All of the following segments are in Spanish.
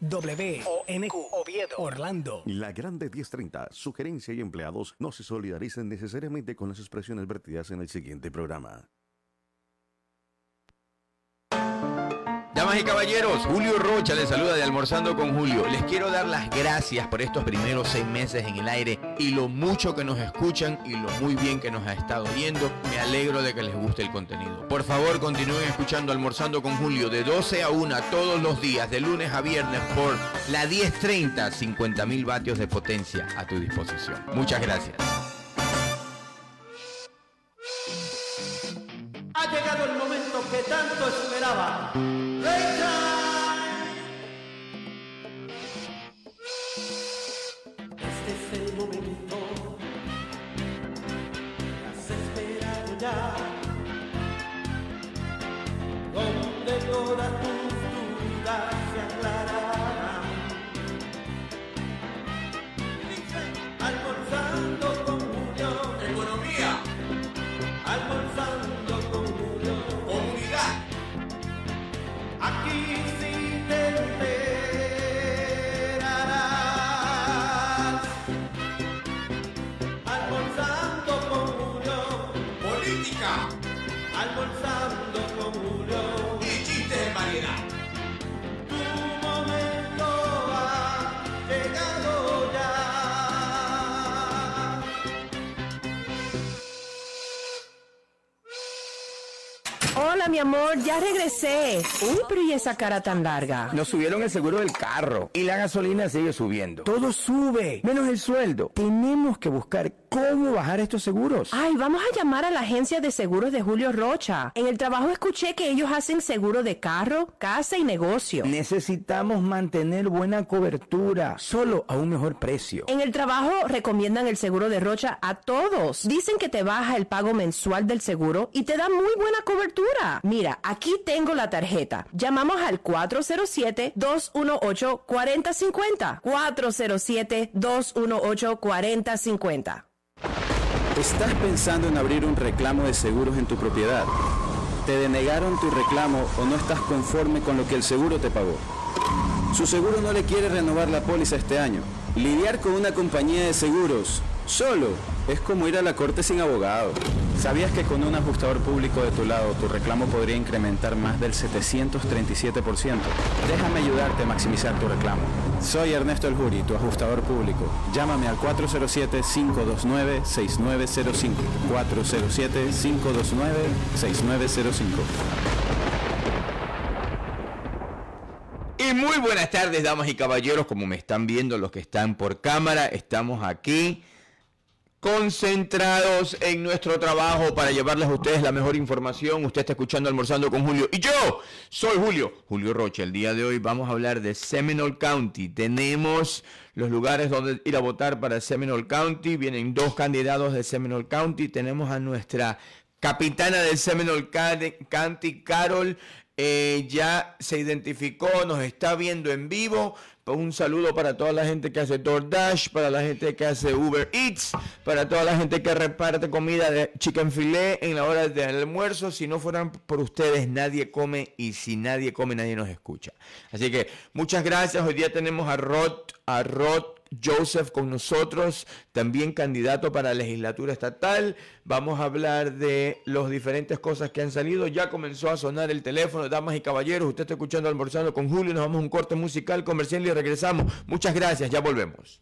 W, WONQ Oviedo, Orlando. La Grande 1030, sugerencia y empleados no se solidaricen necesariamente con las expresiones vertidas en el siguiente programa. caballeros, Julio Rocha les saluda de Almorzando con Julio. Les quiero dar las gracias por estos primeros seis meses en el aire y lo mucho que nos escuchan y lo muy bien que nos ha estado viendo. Me alegro de que les guste el contenido. Por favor, continúen escuchando Almorzando con Julio de 12 a 1 todos los días, de lunes a viernes por la 1030, mil vatios de potencia a tu disposición. Muchas gracias. Ha llegado el momento que tanto esperaba. mi amor, ya regresé. Uy, pero ¿y esa cara tan larga? Nos subieron el seguro del carro y la gasolina sigue subiendo. Todo sube, menos el sueldo. Tenemos que buscar cómo bajar estos seguros. Ay, vamos a llamar a la agencia de seguros de Julio Rocha. En el trabajo escuché que ellos hacen seguro de carro, casa y negocio. Necesitamos mantener buena cobertura, solo a un mejor precio. En el trabajo recomiendan el seguro de Rocha a todos. Dicen que te baja el pago mensual del seguro y te da muy buena cobertura. Mira, aquí tengo la tarjeta. Llamamos al 407-218-4050. 407-218-4050. ¿Estás pensando en abrir un reclamo de seguros en tu propiedad? ¿Te denegaron tu reclamo o no estás conforme con lo que el seguro te pagó? Su seguro no le quiere renovar la póliza este año. Lidiar con una compañía de seguros Solo es como ir a la corte sin abogado. ¿Sabías que con un ajustador público de tu lado tu reclamo podría incrementar más del 737%? Déjame ayudarte a maximizar tu reclamo. Soy Ernesto El tu ajustador público. Llámame al 407-529-6905. 407-529-6905. Y muy buenas tardes, damas y caballeros, como me están viendo los que están por cámara, estamos aquí concentrados en nuestro trabajo para llevarles a ustedes la mejor información. Usted está escuchando Almorzando con Julio y yo soy Julio, Julio Rocha. El día de hoy vamos a hablar de Seminole County. Tenemos los lugares donde ir a votar para Seminole County. Vienen dos candidatos de Seminole County. Tenemos a nuestra capitana de Seminole County, Carol eh, ya se identificó, nos está viendo en vivo. Pues un saludo para toda la gente que hace DoorDash, para la gente que hace Uber Eats, para toda la gente que reparte comida de chicken filet en la hora del almuerzo. Si no fueran por ustedes, nadie come y si nadie come, nadie nos escucha. Así que muchas gracias. Hoy día tenemos a Rod, a Rod Joseph con nosotros, también candidato para legislatura estatal. Vamos a hablar de las diferentes cosas que han salido. Ya comenzó a sonar el teléfono, damas y caballeros. Usted está escuchando almorzando con Julio. Nos vamos a un corte musical comercial y regresamos. Muchas gracias, ya volvemos.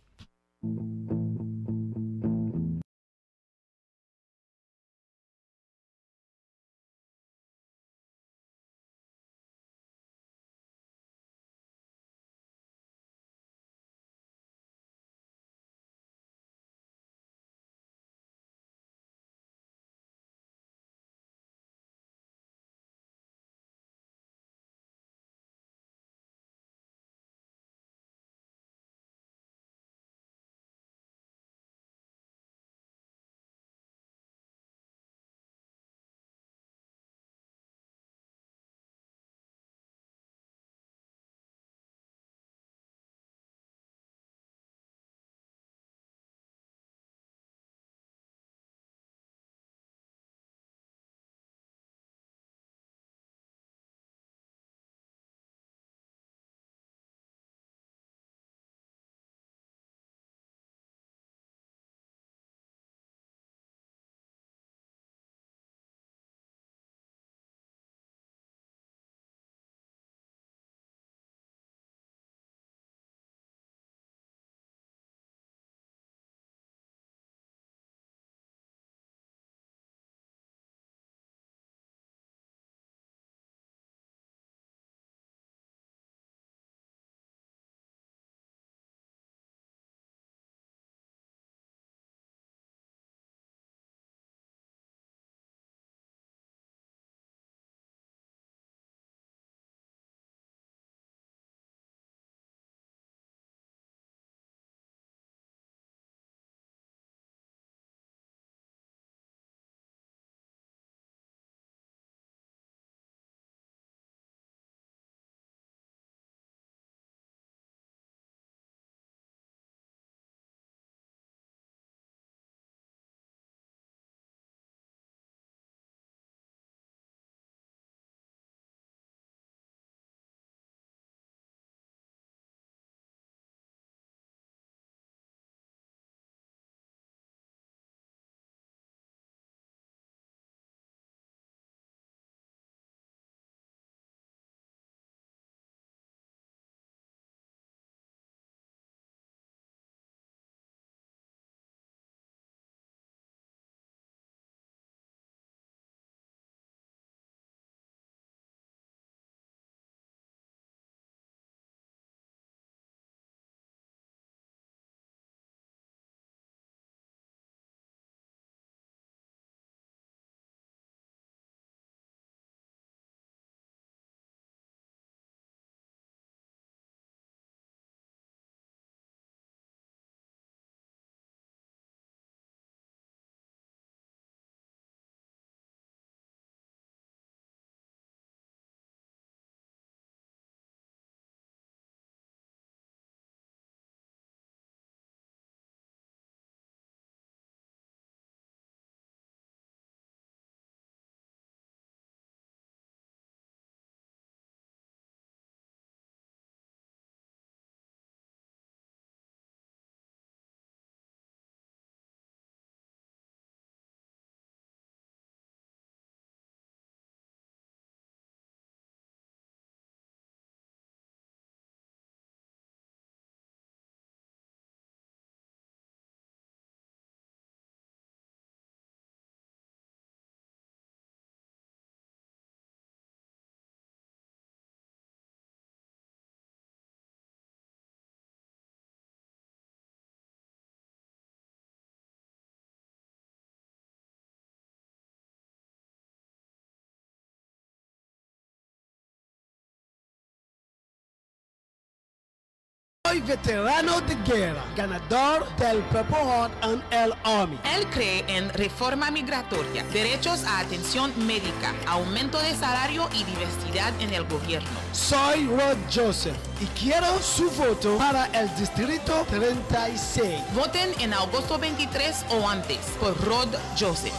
Soy veterano de guerra, ganador del Purple Heart and el Army. Él cree en reforma migratoria, derechos a atención médica, aumento de salario y diversidad en el gobierno. Soy Rod Joseph y quiero su voto para el Distrito 36. Voten en agosto 23 o antes por Rod Joseph.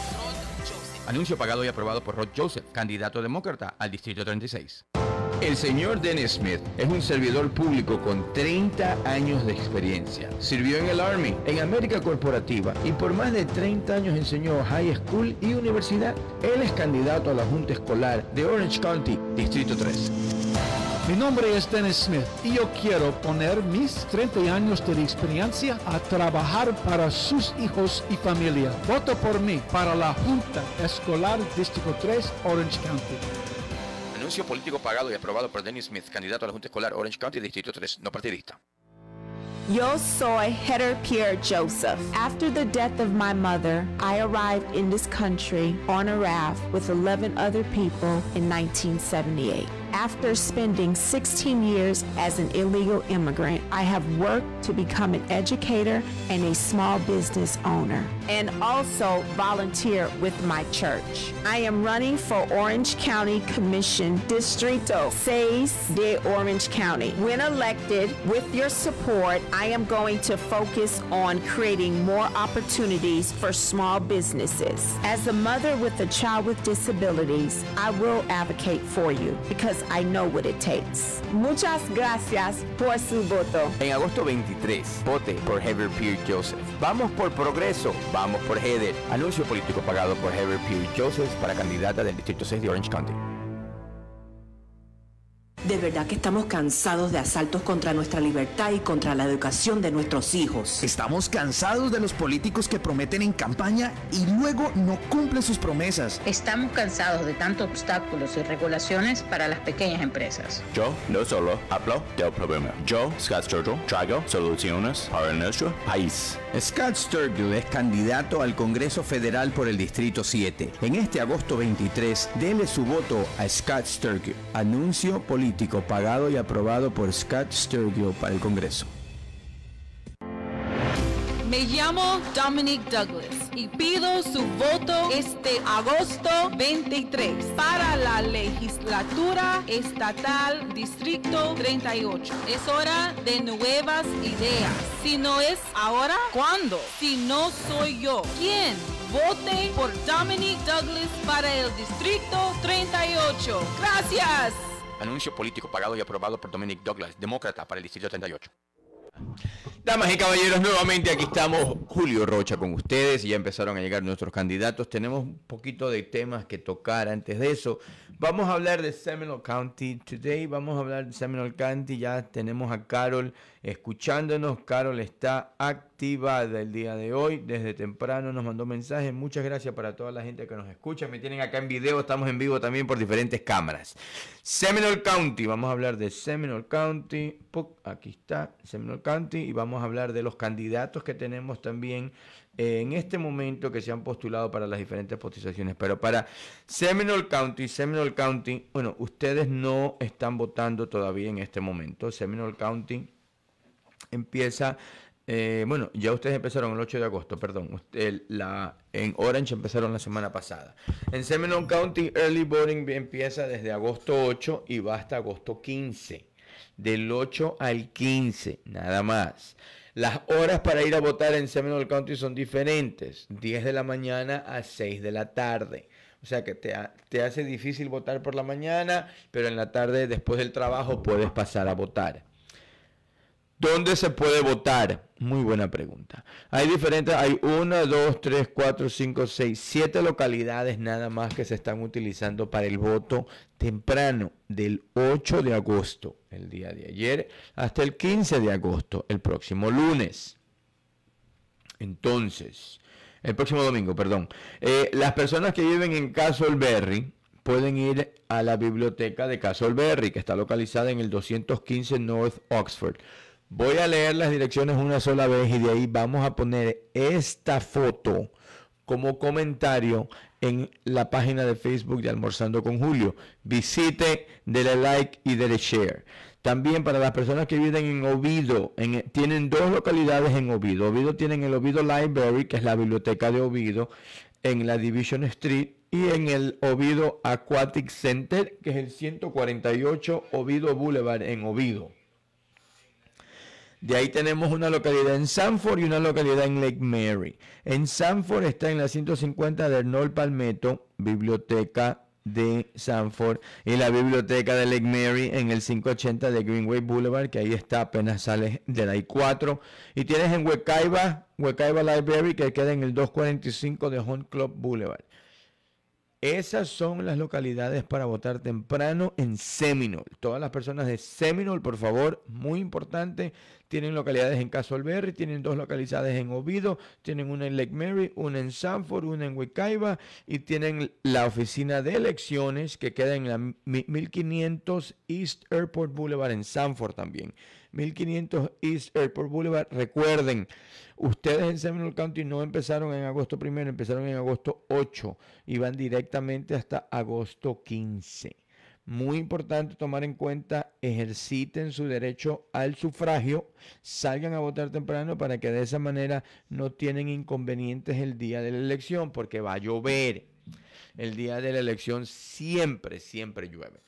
Anuncio pagado y aprobado por Rod Joseph, candidato demócrata al Distrito 36. El señor Dennis Smith es un servidor público con 30 años de experiencia. Sirvió en el Army, en América Corporativa y por más de 30 años enseñó high school y universidad. Él es candidato a la Junta Escolar de Orange County, Distrito 3. Mi nombre es Dennis Smith y yo quiero poner mis 30 años de experiencia a trabajar para sus hijos y familia. Voto por mí para la Junta Escolar Distrito 3 Orange County. Anuncio político pagado y aprobado por Dennis Smith, candidato a la Junta Escolar Orange County, Distrito 3, no partidista. Yo soy Heather Pierre Joseph. After the death of my mother, I arrived in this country on a raft with 11 other people in 1978. After spending 16 years as an illegal immigrant, I have worked to become an educator and a small business owner, and also volunteer with my church. I am running for Orange County Commission Distrito 6 de Orange County. When elected, with your support, I am going to focus on creating more opportunities for small businesses. As a mother with a child with disabilities, I will advocate for you because I know what it takes. Muchas gracias por su voto. En agosto 23, vote por Heather Pierre Joseph. Vamos por progreso, vamos por Heather. Anuncio político pagado por Heather Pierre Joseph para candidata del Distrito 6 de Orange County. De verdad que estamos cansados de asaltos contra nuestra libertad y contra la educación de nuestros hijos. Estamos cansados de los políticos que prometen en campaña y luego no cumplen sus promesas. Estamos cansados de tantos obstáculos y regulaciones para las pequeñas empresas. Yo no solo hablo del problema. Yo, Scott George, traigo soluciones para nuestro país. Scott Sturgill es candidato al Congreso Federal por el Distrito 7. En este agosto 23, dele su voto a Scott Sturgill. Anuncio político pagado y aprobado por Scott Sturgill para el Congreso. Me llamo Dominic Douglas y pido su voto este agosto 23 para la legislatura estatal Distrito 38. Es hora de nuevas ideas. Si no es ahora, ¿cuándo? Si no soy yo, ¿quién? Vote por Dominic Douglas para el Distrito 38. Gracias. Anuncio político pagado y aprobado por Dominic Douglas, demócrata para el Distrito 38. Damas y caballeros, nuevamente aquí estamos, Julio Rocha con ustedes, ya empezaron a llegar nuestros candidatos, tenemos un poquito de temas que tocar antes de eso. Vamos a hablar de Seminole County today, vamos a hablar de Seminole County, ya tenemos a Carol escuchándonos, Carol está activa del día de hoy. Desde temprano nos mandó mensajes. Muchas gracias para toda la gente que nos escucha. Me tienen acá en video, estamos en vivo también por diferentes cámaras. Seminole County, vamos a hablar de Seminole County. Aquí está Seminole County y vamos a hablar de los candidatos que tenemos también eh, en este momento que se han postulado para las diferentes postizaciones. Pero para Seminole County, Seminole County, bueno, ustedes no están votando todavía en este momento. Seminole County empieza eh, bueno, ya ustedes empezaron el 8 de agosto, perdón. Usted, la, en Orange empezaron la semana pasada. En Seminole County, early voting empieza desde agosto 8 y va hasta agosto 15. Del 8 al 15, nada más. Las horas para ir a votar en Seminole County son diferentes: 10 de la mañana a 6 de la tarde. O sea que te, hace difícil votar por la mañana, pero en la tarde, después del trabajo, puedes pasar a votar. ¿Dónde se puede votar? Muy buena pregunta. Hay diferentes, hay una, dos, tres, cuatro, cinco, seis, siete localidades nada más que se están utilizando para el voto temprano del 8 de agosto, el día de ayer, hasta el 15 de agosto, el próximo lunes. Entonces, el próximo domingo, perdón. Eh, las personas que viven en Castleberry pueden ir a la biblioteca de Castleberry, que está localizada en el 215 North Oxford Voy a leer las direcciones una sola vez y de ahí vamos a poner esta foto como comentario en la página de Facebook de Almorzando con Julio. Visite, dele like y dele share. También para las personas que viven en Ovido, tienen dos localidades en Ovido. Ovido tienen el Ovido Library, que es la biblioteca de Ovido, en la Division Street, y en el Ovido Aquatic Center, que es el 148 Ovido Boulevard en Ovido. De ahí tenemos una localidad en Sanford y una localidad en Lake Mary. En Sanford está en la 150 de Arnold Palmetto, biblioteca de Sanford y la biblioteca de Lake Mary en el 580 de Greenway Boulevard, que ahí está, apenas sales de la I4. Y tienes en Huecaiba, Huecaiba Library, que queda en el 245 de Home Club Boulevard. Esas son las localidades para votar temprano en Seminole. Todas las personas de Seminole, por favor, muy importante, tienen localidades en Castleberry, tienen dos localidades en Oviedo, tienen una en Lake Mary, una en Sanford, una en Huicaiba y tienen la oficina de elecciones que queda en la 1500 East Airport Boulevard en Sanford también. 1500 East Airport Boulevard. Recuerden, ustedes en Seminole County no empezaron en agosto primero, empezaron en agosto 8 y van directamente hasta agosto 15. Muy importante tomar en cuenta, ejerciten su derecho al sufragio, salgan a votar temprano para que de esa manera no tienen inconvenientes el día de la elección, porque va a llover. El día de la elección siempre, siempre llueve.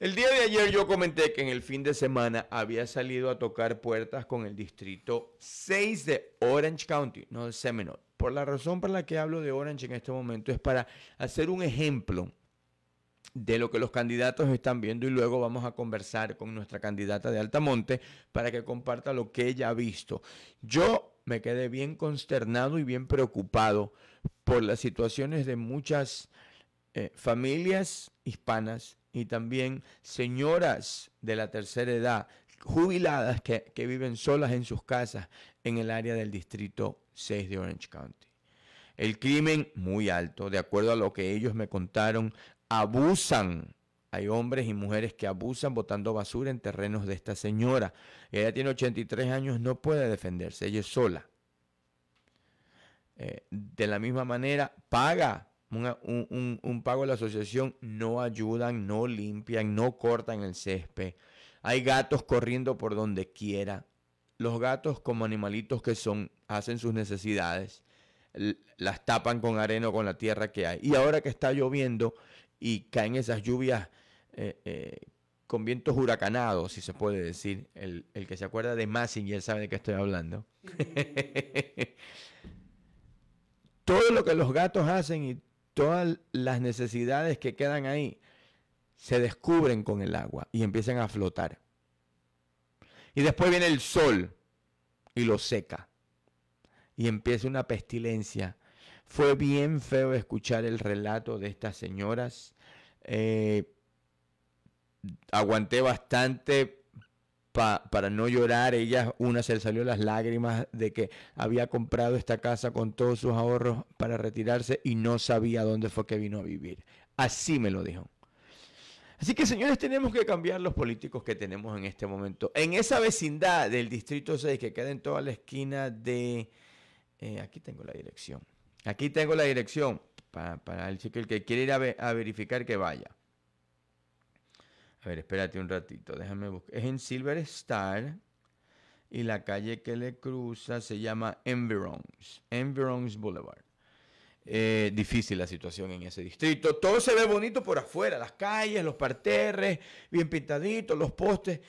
El día de ayer yo comenté que en el fin de semana había salido a tocar puertas con el distrito 6 de Orange County, no de Seminole. Por la razón por la que hablo de Orange en este momento es para hacer un ejemplo de lo que los candidatos están viendo y luego vamos a conversar con nuestra candidata de Altamonte para que comparta lo que ella ha visto. Yo me quedé bien consternado y bien preocupado por las situaciones de muchas eh, familias hispanas y también señoras de la tercera edad, jubiladas que, viven solas en sus casas en el área del distrito 6 de Orange County. El crimen muy alto, de acuerdo a lo que ellos me contaron, abusan. Hay hombres y mujeres que abusan botando basura en terrenos de esta señora. Ella tiene 83 años, no puede defenderse, ella es sola. Eh, de la misma manera, paga un, pago de la asociación, no ayudan, no limpian, no cortan el césped. Hay gatos corriendo por donde quiera. Los gatos como animalitos que son, hacen sus necesidades, las tapan con arena o con la tierra que hay. Y ahora que está lloviendo y caen esas lluvias eh, eh, con vientos huracanados, si se puede decir. El, el que se acuerda de Massinger sabe de qué estoy hablando. todo lo que los gatos hacen y todas las necesidades que quedan ahí se descubren con el agua y empiezan a flotar. Y después viene el sol y lo seca. Y empieza una pestilencia. Fue bien feo escuchar el relato de estas señoras. Eh, aguanté bastante para no llorar, ella una se le salió las lágrimas de que había comprado esta casa con todos sus ahorros para retirarse y no sabía dónde fue que vino a vivir. Así me lo dijo. Así que señores, tenemos que cambiar los políticos que tenemos en este momento. En esa vecindad del Distrito 6 que queda en toda la esquina de... Eh, aquí tengo la dirección. Aquí tengo la dirección para, el chico el que quiere ir a verificar que vaya. A ver, espérate un ratito, déjame buscar. Es en Silver Star y la calle que le cruza se llama Environs, Environs Boulevard. Eh, difícil la situación en ese distrito. Todo se ve bonito por afuera, las calles, los parterres, bien pintaditos, los postes.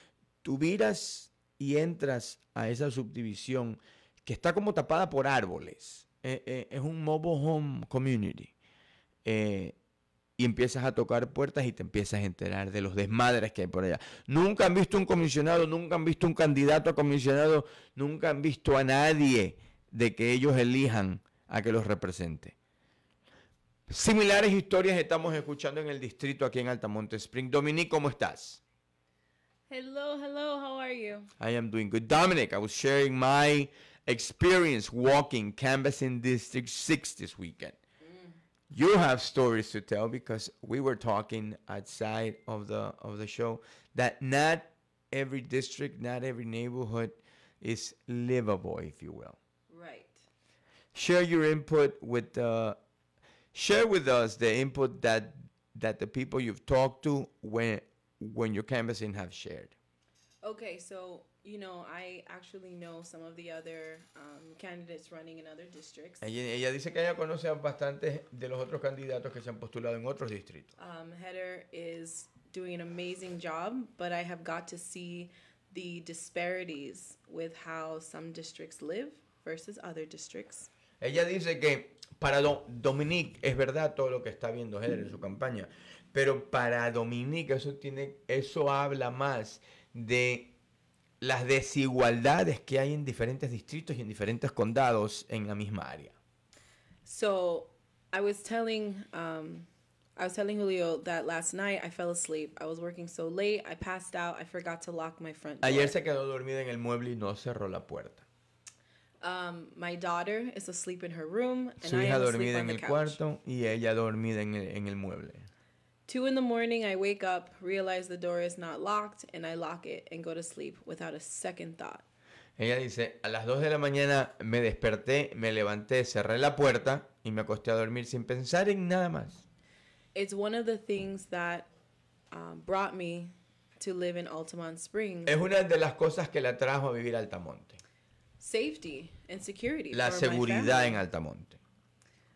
Tú miras y entras a esa subdivisión que está como tapada por árboles. Eh, eh, es un mobile home community y empiezas a tocar puertas y te empiezas a enterar de los desmadres que hay por allá. Nunca han visto un comisionado, nunca han visto un candidato a comisionado, nunca han visto a nadie de que ellos elijan a que los represente. Similares historias estamos escuchando en el distrito aquí en Altamonte Spring. Dominique, ¿cómo estás? Hello, hello, how are you? I am doing good. Dominic, I was sharing my experience walking, in District 6 this weekend. you have stories to tell because we were talking outside of the of the show that not every district, not every neighborhood is livable, if you will. Right. Share your input with the uh, share with us the input that that the people you've talked to when when you're canvassing have shared. Okay, so you know, I actually know some of the other um, candidates running in other districts. Ella, dice que ella conoce a bastantes de los otros candidatos que se han postulado en otros distritos. Um, Heather is doing an amazing job, but I have got to see the disparities with how some districts live versus other districts. Ella dice que para Dominique es verdad todo lo que está viendo Heather en su campaña, pero para Dominique eso tiene eso habla más de las desigualdades que hay en diferentes distritos y en diferentes condados en la misma área. So, I was telling um, I was telling Julio that last night I fell asleep. I was working so late, I passed out, I forgot to lock my front door. Ayer se quedó dormido en el mueble y no cerró la puerta. Um, my daughter is asleep in her room and Su I hija dormida en el cuarto y ella dormida en en el mueble. Two in the morning, I wake up, realize the door is not locked, and I lock it and go to sleep without a second thought. Ella dice, a las 2 de la mañana me desperté, me levanté, cerré la puerta y me acosté a dormir sin pensar en nada más. It's one of the things that um, brought me to live in Altamont Springs. Es una de las cosas que la trajo a vivir a Altamonte. Safety and security. La seguridad en Altamonte.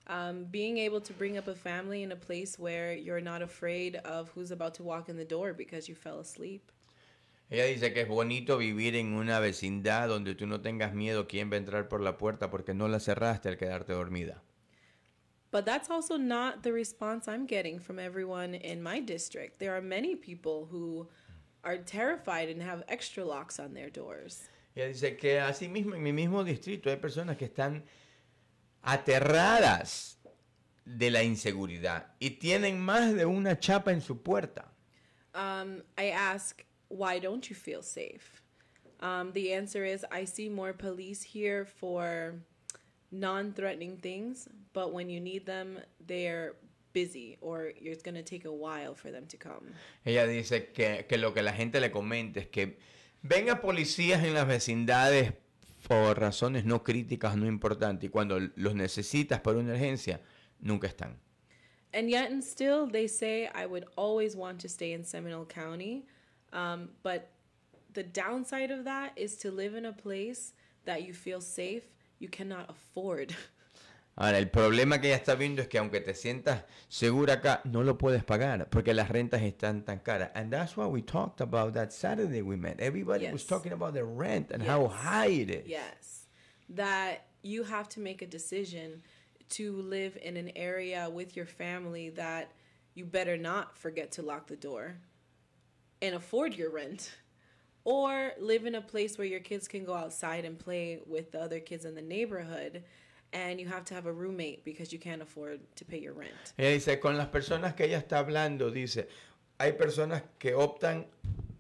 Um, being able to bring up a family in a place where you're not afraid of who's about to walk in the door because you fell asleep. Ella dice que es bonito vivir en una vecindad donde tú no tengas miedo quién va a entrar por la puerta porque no la cerraste al quedarte dormida. But that's also not the response I'm getting from everyone in my district. There are many people who are terrified and have extra locks on their doors. Ella dice que así mismo en mi mismo distrito hay personas que están aterradas de la inseguridad y tienen más de una chapa en su puerta. Um, I ask, why don't you feel safe? Um, the answer is, I see more police here for non threatening things, but when you need them, they're busy or it's going to take a while for them to come. Ella dice que, lo que la gente le comenta es que venga policías en las vecindades por razones no críticas, no importantes, y cuando los necesitas por una urgencia, nunca están. And yet and still they say I would always want to stay in Seminole County, um, but the downside of that is to live in a place that you feel safe, you cannot afford. Ahora, el problema que ya está viendo es que aunque te sientas segura acá, no lo puedes pagar porque las rentas están tan caras. And that's what we talked about that Saturday we met. Everybody yes. was talking about the rent and yes. how high it is. Yes. That you have to make a decision to live in an area with your family that you better not forget to lock the door and afford your rent or live in a place where your kids can go outside and play with the other kids in the neighborhood y Ella dice, con las personas que ella está hablando, dice, hay personas que optan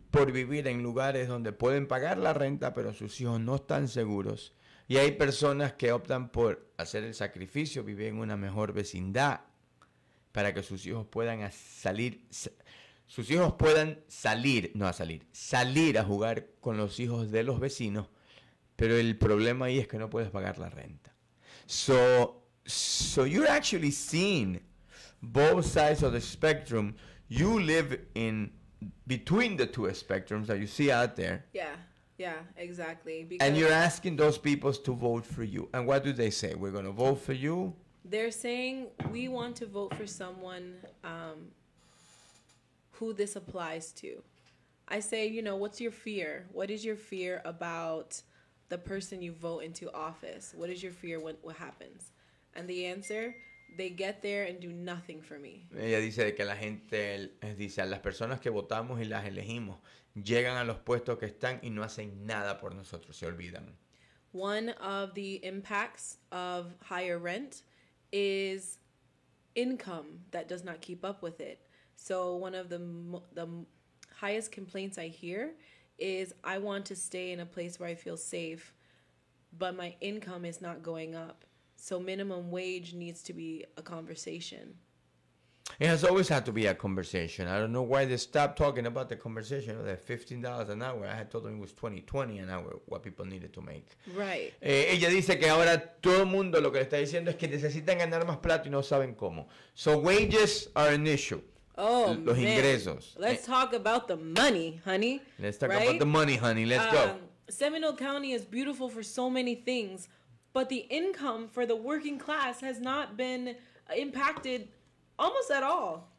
por vivir en lugares donde pueden pagar la renta, pero sus hijos no están seguros. Y hay personas que optan por hacer el sacrificio, vivir en una mejor vecindad, para que sus hijos puedan salir, sus hijos puedan salir, no a salir, salir a jugar con los hijos de los vecinos, pero el problema ahí es que no puedes pagar la renta. So, so you're actually seeing both sides of the spectrum. You live in between the two spectrums that you see out there. Yeah. Yeah, exactly. and you're asking those people to vote for you. And what do they say? We're going to vote for you? They're saying we want to vote for someone um, who this applies to. I say, you know, what's your fear? What is your fear about the person you vote into office? What is your fear when what happens? And the answer, they get there and do nothing for me. Ella dice que la gente eh, dice las personas que votamos y las elegimos llegan a los puestos que están y no hacen nada por nosotros, se olvidan. One of the impacts of higher rent is income that does not keep up with it. So one of the the highest complaints I hear is I want to stay in a place where I feel safe, but my income is not going up. So minimum wage needs to be a conversation. It has always had to be a conversation. I don't know why they stopped talking about the conversation of that fifteen dollars an hour. I had told them it was twenty twenty an hour what people needed to make. Right. Eh, ella dice que ahora todo el mundo lo que le está diciendo es que necesitan ganar más plata y no saben cómo. So wages are an issue. Oh, los man. ingresos. Let's eh. talk about the money, honey. Let's talk right? about the money, honey. Let's um, go. Seminole County is beautiful for so many things, but the income for the working class has not been impacted almost at all.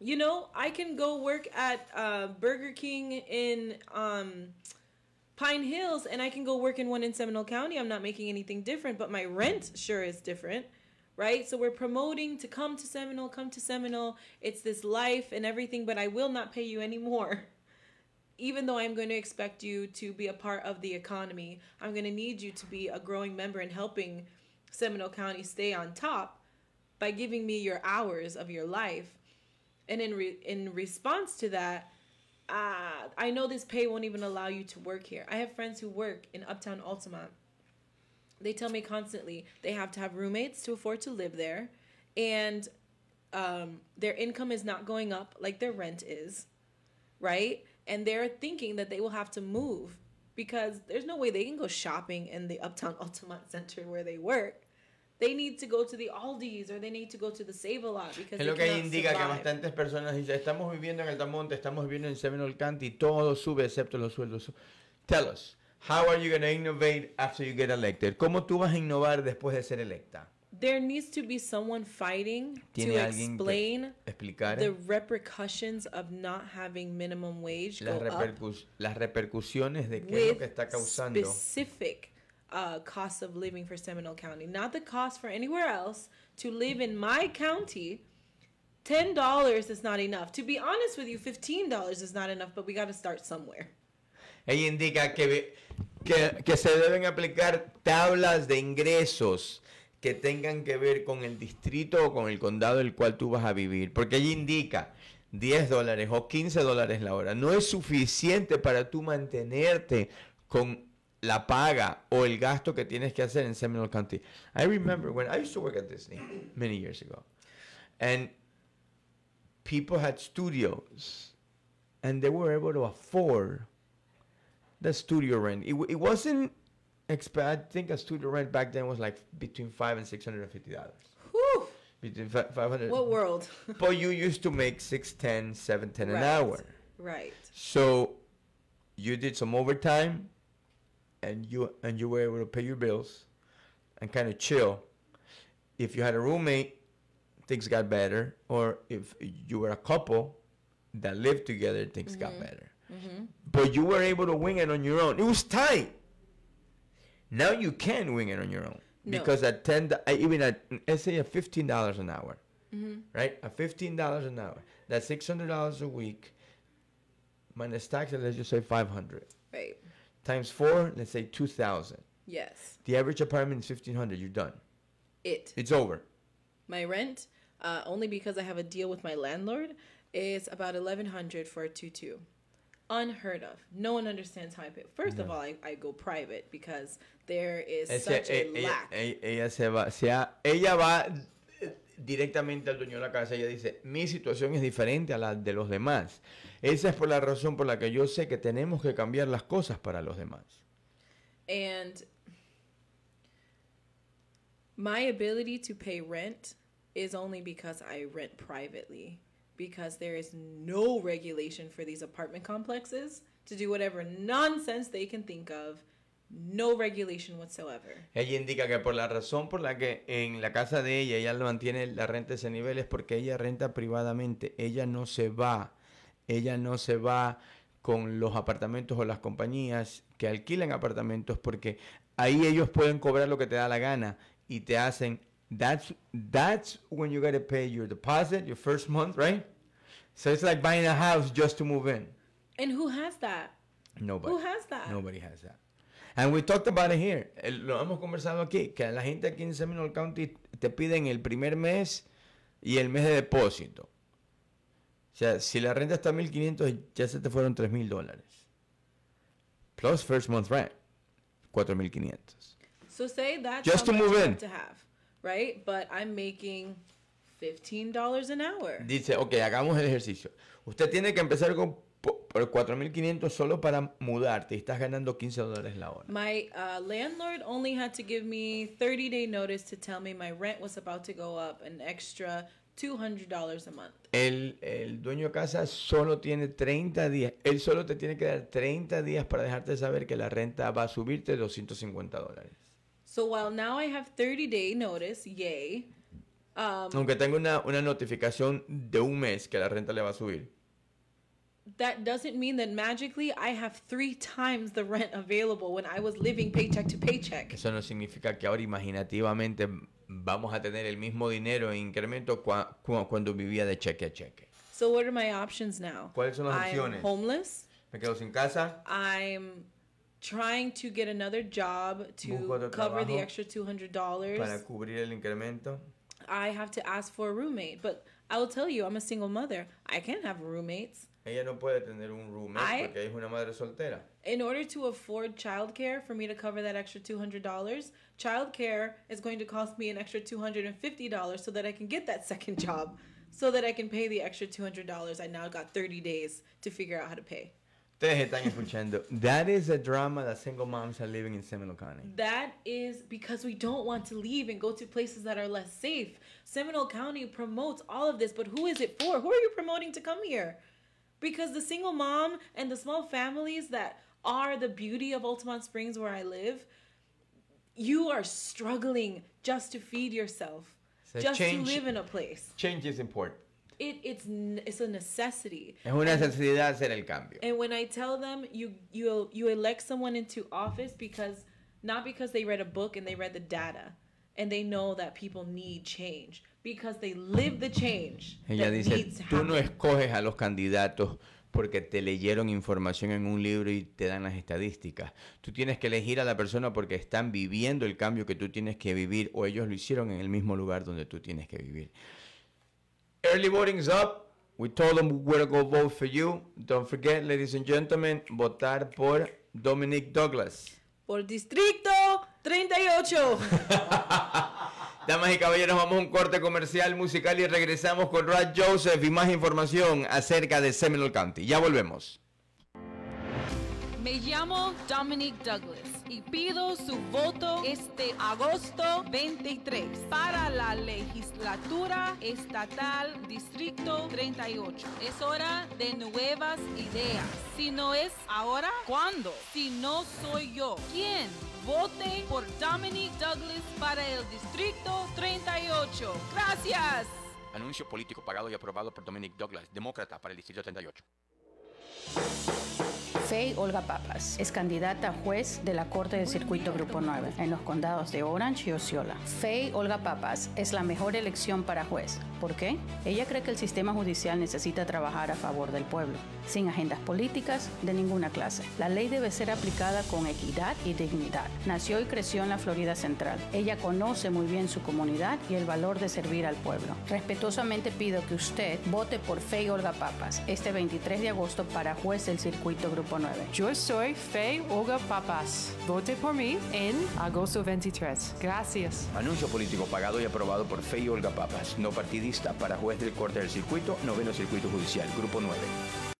You know, I can go work at uh, Burger King in um, Pine Hills, and I can go work in one in Seminole County. I'm not making anything different, but my rent sure is different right? So we're promoting to come to Seminole, come to Seminole. It's this life and everything, but I will not pay you anymore. Even though I'm going to expect you to be a part of the economy, I'm going to need you to be a growing member and helping Seminole County stay on top by giving me your hours of your life. And in re in response to that, uh, I know this pay won't even allow you to work here. I have friends who work in Uptown Altamont they tell me constantly they have to have roommates to afford to live there and um, their income is not going up like their rent is right and they're thinking that they will have to move because there's no way they can go shopping in the uptown altamont center where they work they need to go to the Aldi's or they need to go to the Save a Lot because es lo que indica survive. que bastantes personas dicen estamos viviendo en Altamonte estamos viviendo en Seminole County todo sube excepto los sueldos tell us how are you going to innovate after you get elected? ¿Cómo tú vas a innovar después de ser electa? There needs to be someone fighting to explain the repercussions of not having minimum wage las, go repercus up las repercusiones de qué es lo que está causando specific uh, cost of living for Seminole County, not the cost for anywhere else. To live in my county, ten dollars is not enough. To be honest with you, fifteen dollars is not enough, but we got to start somewhere. Ella indica que, que, se deben aplicar tablas de ingresos que tengan que ver con el distrito o con el condado el cual tú vas a vivir. Porque ella indica 10 dólares o 15 dólares la hora. No es suficiente para tú mantenerte con la paga o el gasto que tienes que hacer en Seminole County. I remember when I used to work at Disney many years ago. And people had studios and they were able to afford the studio rent. It, it wasn't expensive. I think a studio rent back then was like between five and six hundred and fifty dollars. Between five hundred. What world? but you used to make six ten, seven ten right. an hour. Right. So you did some overtime, and you and you were able to pay your bills, and kind of chill. If you had a roommate, things got better, or if you were a couple that lived together, things mm-hmm. got better. Mm-hmm. But you were able to wing it on your own. It was tight. Now you can wing it on your own no. because at ten, even at let's say at fifteen dollars an hour, mm-hmm. right? At fifteen dollars an hour, that's six hundred dollars a week. Minus taxes, let's just say five hundred. Right. Times four, let's say two thousand. Yes. The average apartment is fifteen hundred. You're done. It. It's over. My rent, uh, only because I have a deal with my landlord, is about eleven hundred for a two two. unheard of. No one understands how I pay. First of all, I, go private because there is such a e, e, lack. E, ella, se va, ella va eh, directamente al dueño de la casa. Ella dice, mi situación es diferente a la de los demás. Esa es por la razón por la que yo sé que tenemos que cambiar las cosas para los demás. And my ability to pay rent is only because I rent privately because there is no regulation for these apartment complexes to do whatever nonsense they can think of. No regulation whatsoever. Ella indica que por la razón por la que en la casa de ella ella mantiene la renta a ese nivel es porque ella renta privadamente. Ella no se va. Ella no se va con los apartamentos o las compañías que alquilan apartamentos porque ahí ellos pueden cobrar lo que te da la gana y te hacen That's that's when you gotta pay your deposit, your first month, right? So it's like buying a house just to move in. And who has that? Nobody. Who has that? Nobody has that. And we talked about it here. Lo hemos conversado aquí, que la gente aquí en Seminole County te piden el primer mes y el mes de depósito. O sea, si la renta está 1500, ya se te fueron 3000 dólares. Plus first month rent, 4500. So say that just to move in. To have right? But I'm making $15 an hour. Dice, ok, hagamos el ejercicio. Usted tiene que empezar con por 4.500 solo para mudarte y estás ganando 15 dólares la hora. My uh, landlord only had to give me 30 day notice to tell me my rent was about to go up an extra $200 a month. El, el dueño de casa solo tiene 30 días. Él solo te tiene que dar 30 días para dejarte saber que la renta va a subirte 250 dólares. So while now I have 30 day notice, yay. Um, Aunque tengo una, una notificación de un mes que la renta le va a subir. That doesn't mean that magically I have three times the rent available when I was living paycheck to paycheck. Eso no significa que ahora imaginativamente vamos a tener el mismo dinero en incremento cuando vivía de cheque a cheque. So what are my options now? ¿Cuáles son las opciones? I'm opciones? Homeless. Me quedo sin casa. I'm trying to get another job to cover the extra $200. Para el incremento. I have to ask for a roommate, but I will tell you, I'm a single mother. I can't have roommates. Ella no puede tener un roommate I, porque es una madre soltera. In order to afford childcare for me to cover that extra $200, childcare is going to cost me an extra $250 so that I can get that second job, so that I can pay the extra $200 I now got 30 days to figure out how to pay. Ustedes están escuchando. That is a drama that single moms are living in Seminole County. That is because we don't want to leave and go to places that are less safe. Seminole County promotes all of this, but who is it for? Who are you promoting to come here? Because the single mom and the small families that are the beauty of Altamont Springs, where I live, you are struggling just to feed yourself, so just change, to live in a place. Change is important. It, it's, it's a necessity. Es una necesidad hacer el cambio. And when I tell them you, you, you elect someone into office because, not because they read a book and they read the data and they know that people need change because they live the change. Ella dice, tú no escoges a los candidatos porque te leyeron información en un libro y te dan las estadísticas. Tú tienes que elegir a la persona porque están viviendo el cambio que tú tienes que vivir o ellos lo hicieron en el mismo lugar donde tú tienes que vivir. Early voting's up. We told them we're going to go vote for you. Don't forget, ladies and gentlemen, votar por Dominic Douglas. Por distrito 38. Damas y caballeros, vamos a un corte comercial musical y regresamos con Rod Joseph y más información acerca de Seminole County. Ya volvemos. Me llamo Dominic Douglas y pido su voto este agosto 23 para la legislatura estatal Distrito 38. Es hora de nuevas ideas. Si no es ahora, ¿cuándo? Si no soy yo, ¿quién? Vote por Dominic Douglas para el Distrito 38. Gracias. Anuncio político pagado y aprobado por Dominic Douglas, demócrata para el Distrito 38. Fey Olga Papas. Es candidata a juez de la Corte de Circuito Grupo 9 en los condados de Orange y Osceola. Fey Olga Papas es la mejor elección para juez. ¿Por qué? Ella cree que el sistema judicial necesita trabajar a favor del pueblo, sin agendas políticas de ninguna clase. La ley debe ser aplicada con equidad y dignidad. Nació y creció en la Florida Central. Ella conoce muy bien su comunidad y el valor de servir al pueblo. Respetuosamente pido que usted vote por Fey Olga Papas este 23 de agosto para juez del Circuito Grupo 9. Yo soy Fe Olga Papas. Vote por mí en agosto 23. Gracias. Anuncio político pagado y aprobado por Fe Olga Papas, no partidista, para juez del Corte del Circuito, Noveno Circuito Judicial, Grupo 9.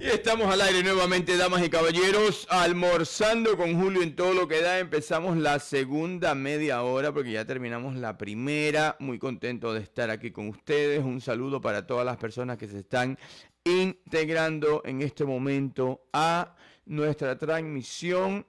Y estamos al aire nuevamente, damas y caballeros, almorzando con Julio en todo lo que da. Empezamos la segunda media hora porque ya terminamos la primera. Muy contento de estar aquí con ustedes. Un saludo para todas las personas que se están integrando en este momento a nuestra transmisión.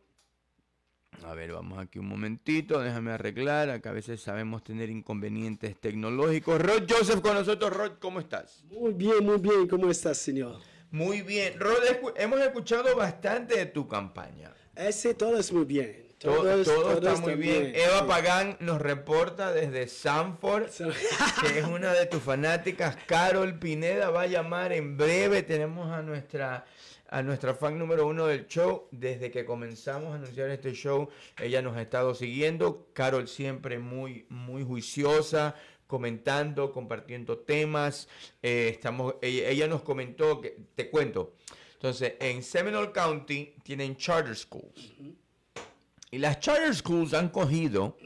A ver, vamos aquí un momentito, déjame arreglar, que a veces sabemos tener inconvenientes tecnológicos. Rod Joseph con nosotros, Rod, ¿cómo estás? Muy bien, muy bien, ¿cómo estás, señor? Muy bien. Rod, hemos escuchado bastante de tu campaña. Ese todo es muy bien. todo, está muy bien. Eva Pagán nos reporta desde Sanford, que es una de tus fanáticas. Carol Pineda va a llamar en breve. Tenemos a nuestra a nuestra fan número uno del show. Desde que comenzamos a anunciar este show, ella nos ha estado siguiendo. Carol siempre muy, muy juiciosa, comentando, compartiendo temas. Eh, estamos, ella, nos comentó, que, te cuento. Entonces, en Seminole County tienen charter schools. Y las charter schools han cogido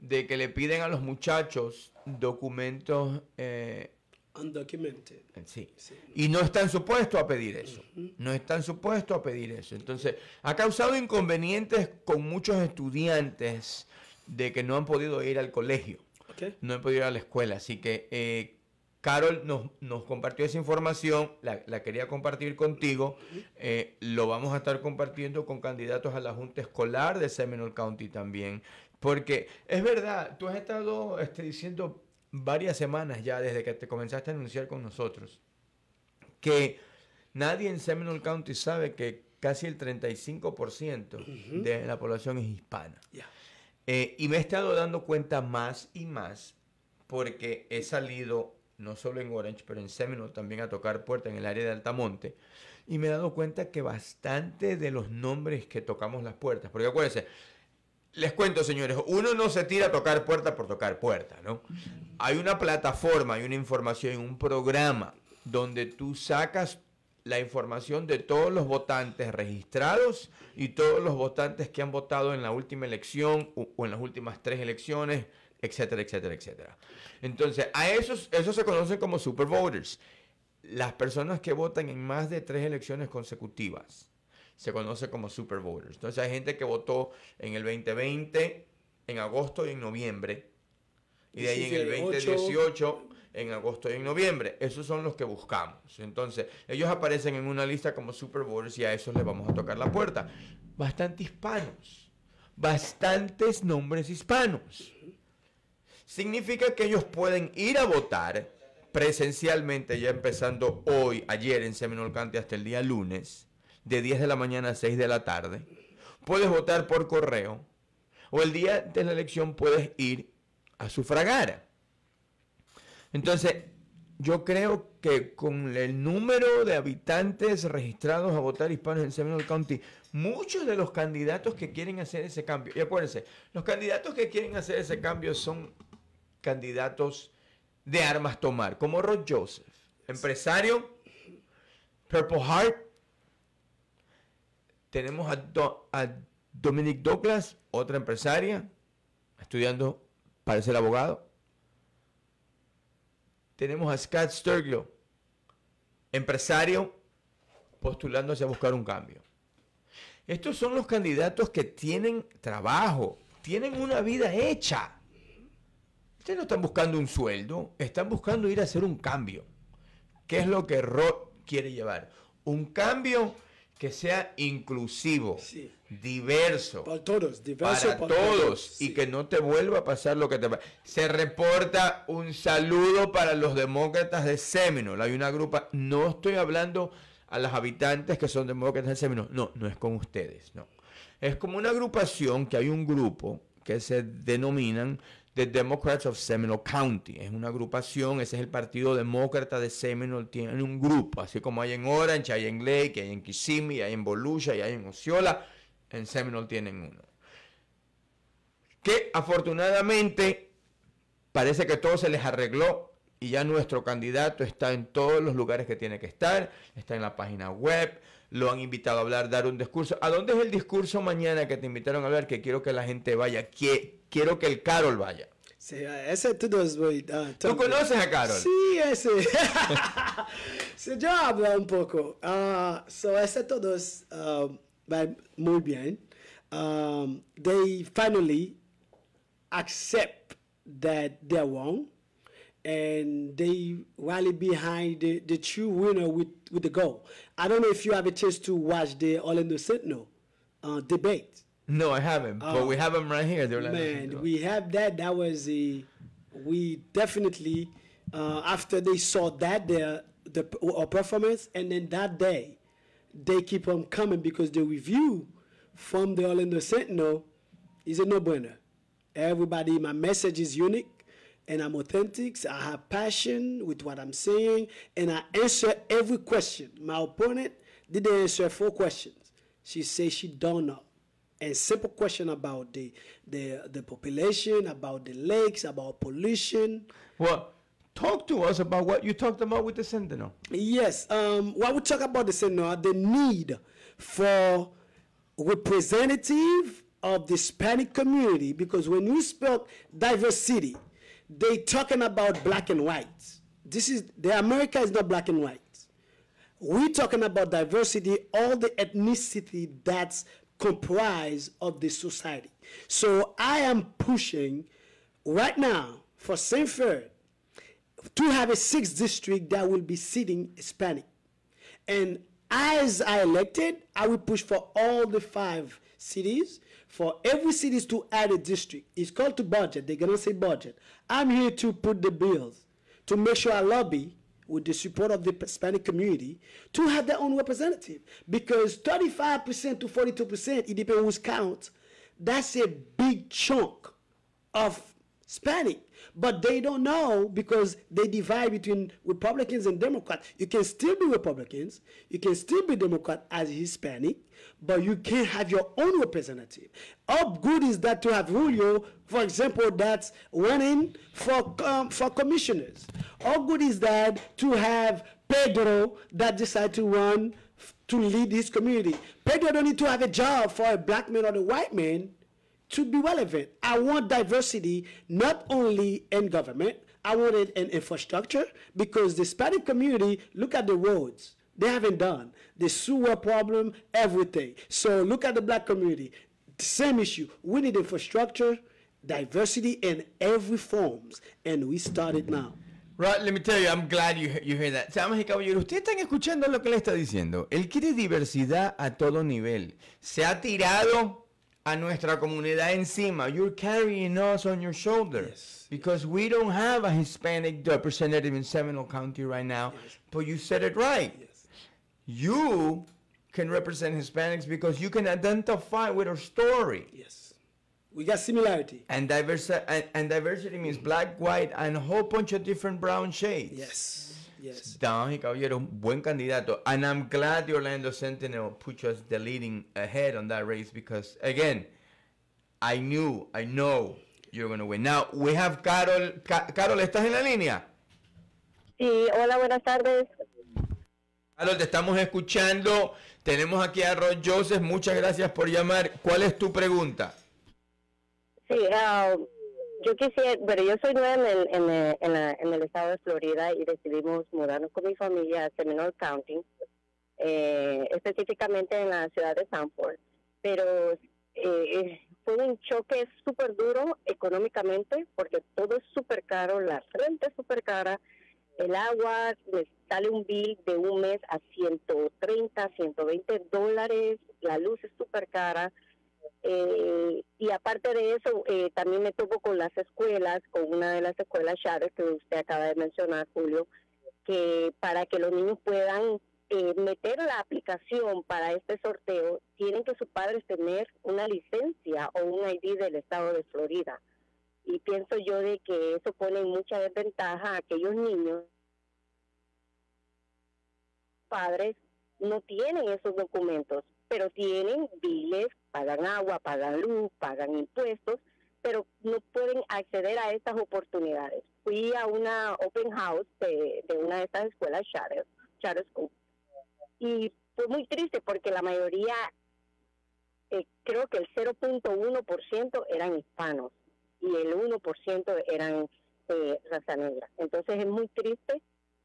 de que le piden a los muchachos documentos. Eh, Undocumented. Sí. Y no están supuestos a pedir eso. No están supuestos a pedir eso. Entonces, ha causado inconvenientes con muchos estudiantes de que no han podido ir al colegio. No he podido ir a la escuela, así que eh, Carol nos, compartió esa información, la, quería compartir contigo. Eh, lo vamos a estar compartiendo con candidatos a la Junta Escolar de Seminole County también. Porque es verdad, tú has estado este, diciendo varias semanas ya desde que te comenzaste a anunciar con nosotros que nadie en Seminole County sabe que casi el 35% de la población es hispana. Eh, y me he estado dando cuenta más y más porque he salido no solo en Orange, pero en Seminole también a tocar puertas en el área de Altamonte. Y me he dado cuenta que bastante de los nombres que tocamos las puertas, porque acuérdense, les cuento señores, uno no se tira a tocar puerta por tocar puerta, ¿no? Hay una plataforma, hay una información, un programa donde tú sacas la información de todos los votantes registrados y todos los votantes que han votado en la última elección o en las últimas tres elecciones, etcétera, etcétera, etcétera. Entonces, a esos, esos se conocen como super voters. Las personas que votan en más de tres elecciones consecutivas se conoce como super voters. Entonces, hay gente que votó en el 2020, en agosto y en noviembre. Y de ahí en el 2018 en agosto y en noviembre. Esos son los que buscamos. Entonces, ellos aparecen en una lista como Super Bowls y a esos les vamos a tocar la puerta. Bastante hispanos. Bastantes nombres hispanos. Significa que ellos pueden ir a votar presencialmente, ya empezando hoy, ayer en Seminole hasta el día lunes, de 10 de la mañana a 6 de la tarde. Puedes votar por correo o el día de la elección puedes ir a sufragar. Entonces, yo creo que con el número de habitantes registrados a votar hispanos en Seminole County, muchos de los candidatos que quieren hacer ese cambio, y acuérdense, los candidatos que quieren hacer ese cambio son candidatos de armas tomar, como Rod Joseph, empresario, Purple Heart, tenemos a, a Dominic Douglas, otra empresaria, estudiando para ser abogado, tenemos a Scott Sturgio, empresario postulándose a buscar un cambio. Estos son los candidatos que tienen trabajo, tienen una vida hecha. Ustedes no están buscando un sueldo, están buscando ir a hacer un cambio. ¿Qué es lo que Roth quiere llevar? Un cambio que sea inclusivo, diverso. Para todos, para, todos. y que no te vuelva a pasar lo que te pasa. Se reporta un saludo para los demócratas de Seminole. Hay una grupa, no estoy hablando a las habitantes que son demócratas de Seminole. No, no es con ustedes, no. Es como una agrupación que hay un grupo que se denominan The Democrats of Seminole County. Es una agrupación, ese es el Partido Demócrata de Seminole. Tiene un grupo, así como hay en Orange, hay en Lake, hay en Kissimmee, hay en Volusia, hay en Osceola. En Seminole tienen uno. Que afortunadamente parece que todo se les arregló y ya nuestro candidato está en todos los lugares que tiene que estar, está en la página web, lo han invitado a hablar, dar un discurso. ¿A dónde es el discurso mañana que te invitaron a hablar? Que quiero que la gente vaya. ¿Qué, quiero que el Carol vaya. Sí, ese tú no es muy... Ah, ¿Tú conoces a Carol? Sí, ese. sí, yo hablo un poco. Uh, so, ese todos ah, va muy bien. Um, they finally accept that they're wrong and they rally behind the, the true winner with, with the goal. I don't know if you have a chance to watch the Orlando Sentinel uh, debate. No, I haven't. but we oh. have them right here. They're like, man, we have that. That was a. We definitely uh, after they saw that their the our uh, performance, and then that day, they keep on coming because the review from the Orlando Sentinel is a no brainer. Everybody, my message is unique. And I'm authentic. I have passion with what I'm saying, and I answer every question. My opponent didn't answer four questions. She says she don't know a simple question about the the the population, about the lakes, about pollution. Well, talk to us about what you talked about with the Sentinel. Yes, um, what we talk about the Sentinel, the need for representative of the Hispanic community, because when you spoke diversity, they talking about black and white. This is the America is not black and white. We're talking about diversity, all the ethnicity that's comprise of the society. So I am pushing right now for St. Ferd to have a sixth district that will be sitting Hispanic. And as I elected, I will push for all the five cities, for every cities to add a district. It's called to budget. They're going to say budget. I'm here to put the bills, to make sure I lobby with the support of the Hispanic community, to have their own representative. Because 35% to 42%, it depends who's count, that's a big chunk of Hispanic. But they don't know because they divide between Republicans and Democrats. You can still be Republicans, you can still be Democrat as Hispanic, but you can't have your own representative. How good is that to have Julio, for example, that's running for, um, for commissioners? How good is that to have Pedro that decide to run to lead his community? Pedro don't need to have a job for a black man or a white man to be relevant. I want diversity not only in government, I want it in infrastructure because the Hispanic community, look at the roads they haven't done the sewer problem, everything. So look at the black community. Same issue. We need infrastructure, diversity in every forms, and we started now. Right, let me tell you, I'm glad you, you heard that. Damas y caballeros, ustedes están escuchando lo que le está diciendo. Él quiere diversidad a todo nivel. Se ha tirado a nuestra comunidad encima. You're carrying us on your shoulders. Yes. Because we don't have a Hispanic representative in Seminole County right now. Yes. But you said it right. Yes you can represent Hispanics because you can identify with our story. Yes. We got similarity. And, diversi- and, and diversity means mm-hmm. black, white, and a whole bunch of different brown shades. Yes. Yes. Damas y caballeros, buen candidato. And I'm glad the Orlando Sentinel put us the leading ahead on that race because, again, I knew, I know you're going to win. Now, we have Carol. Ca Carol, ¿estás en la línea? Sí, hola, buenas tardes. Carlos, te estamos escuchando. Tenemos aquí a Ron Joseph. Muchas gracias por llamar. ¿Cuál es tu pregunta? Sí, ah, yo quisiera, pero yo soy nueva en el, estado de Florida y decidimos mudarnos con mi familia a Seminole County, eh, específicamente en la ciudad de Sanford. Pero eh, fue un choque súper duro económicamente porque todo es súper caro, la renta es súper cara, el agua les sale un bill de un mes a 130, 120 dólares, la luz es súper cara. Eh, y aparte de eso, eh, también me topo con las escuelas, con una de las escuelas Chávez que usted acaba de mencionar, Julio, que para que los niños puedan eh, meter la aplicación para este sorteo, tienen que sus padres tener una licencia o un ID del estado de Florida y pienso yo de que eso pone mucha desventaja a aquellos niños padres no tienen esos documentos, pero tienen biles, pagan agua, pagan luz, pagan impuestos, pero no pueden acceder a estas oportunidades. Fui a una open house de, una de estas escuelas charter, school, y fue muy triste porque la mayoría, eh, creo que el 0.1% eran hispanos y el 1% eran eh, raza negra. Entonces es muy triste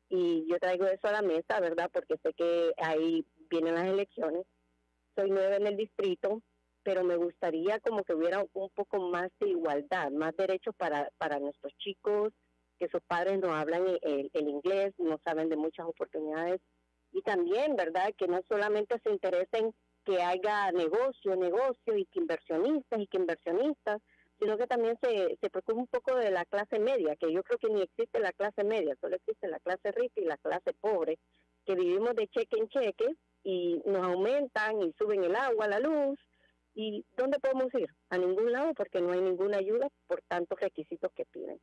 y yo traigo eso a la mesa, ¿verdad? Porque sé que ahí vienen las elecciones. Soy nueva en el distrito, pero me gustaría como que hubiera un poco más de igualdad, más derechos para, para nuestros chicos, que sus padres no hablan el, inglés, no saben de muchas oportunidades. Y también, ¿verdad? Que no solamente se interesen que haya negocio, negocio y que inversionistas y que inversionistas, sino que también se, se preocupa un poco de la clase media, que yo creo que ni existe la clase media, solo existe la clase rica y la clase pobre, que vivimos de cheque en cheque y nos aumentan y suben el agua, la luz, ¿Y dónde podemos ir? A ningún lado porque no hay ninguna ayuda por tantos requisitos que piden.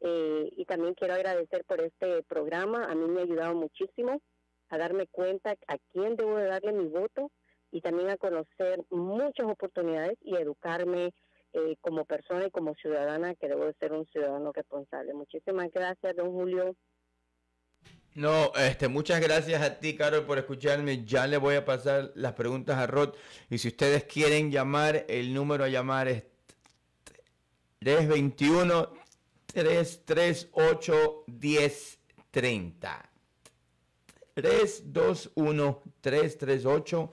Eh, y también quiero agradecer por este programa. A mí me ha ayudado muchísimo a darme cuenta a quién debo de darle mi voto y también a conocer muchas oportunidades y educarme eh, como persona y como ciudadana que debo ser un ciudadano responsable. Muchísimas gracias, don Julio. No, este, muchas gracias a ti, Carol, por escucharme. Ya le voy a pasar las preguntas a Rod. Y si ustedes quieren llamar, el número a llamar es 321-338-1030. 321-338-1030.